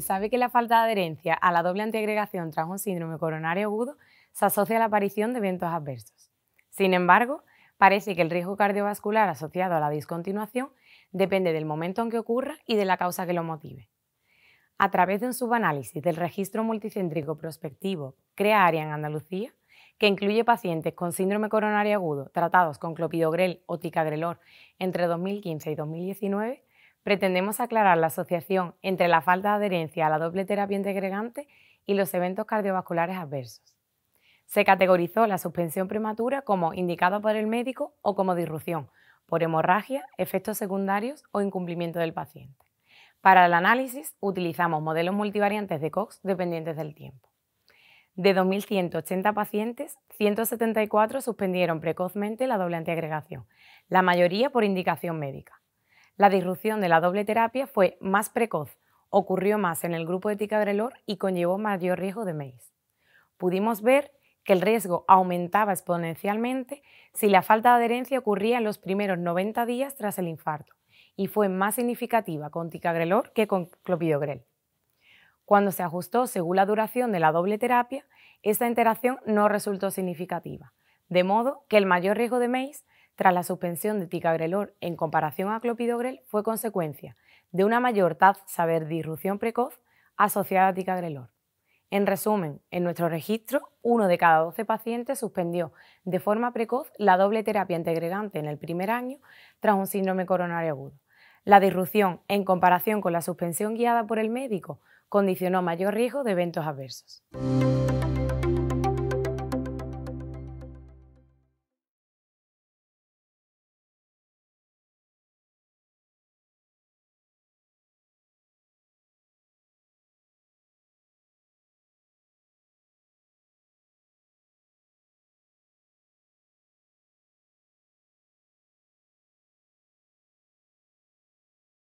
sabe que la falta de adherencia a la doble antiagregación tras un síndrome coronario agudo se asocia a la aparición de eventos adversos. Sin embargo, parece que el riesgo cardiovascular asociado a la discontinuación depende del momento en que ocurra y de la causa que lo motive. A través de un subanálisis del registro multicéntrico prospectivo CREA en Andalucía, que incluye pacientes con síndrome coronario agudo tratados con clopidogrel o ticagrelor entre 2015 y 2019, pretendemos aclarar la asociación entre la falta de adherencia a la doble terapia antiagregante y los eventos cardiovasculares adversos. Se categorizó la suspensión prematura como indicada por el médico o como disrupción, por hemorragia, efectos secundarios o incumplimiento del paciente. Para el análisis utilizamos modelos multivariantes de Cox dependientes del tiempo. De 2.180 pacientes, 174 suspendieron precozmente la doble antiagregación, la mayoría por indicación médica. La disrupción de la doble terapia fue más precoz, ocurrió más en el grupo de ticagrelor y conllevó mayor riesgo de MACE. Pudimos ver que el riesgo aumentaba exponencialmente si la falta de adherencia ocurría en los primeros 90 días tras el infarto y fue más significativa con ticagrelor que con clopidogrel. Cuando se ajustó según la duración de la doble terapia, esta interacción no resultó significativa, de modo que el mayor riesgo de MACE tras la suspensión de ticagrelor en comparación a clopidogrel fue consecuencia de una mayor tasa de disrupción precoz asociada a ticagrelor. En resumen, en nuestro registro, uno de cada 12 pacientes suspendió de forma precoz la doble terapia integrante en el primer año tras un síndrome coronario agudo. La disrupción, en comparación con la suspensión guiada por el médico, condicionó mayor riesgo de eventos adversos.